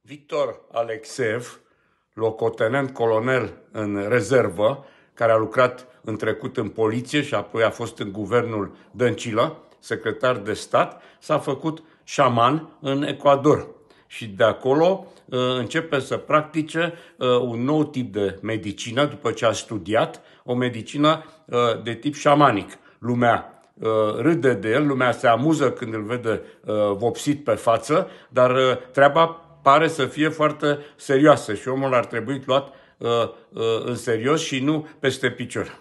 Victor Alexev, locotenent colonel în rezervă, care a lucrat în trecut în poliție și apoi a fost în guvernul Dăncilă, secretar de stat, s-a făcut șaman în Ecuador. Și de acolo uh, începe să practice uh, un nou tip de medicină, după ce a studiat, o medicină uh, de tip șamanic. Lumea râde de el, lumea se amuză când îl vede vopsit pe față, dar treaba pare să fie foarte serioasă și omul ar trebui luat uh, uh, în serios și nu peste picior.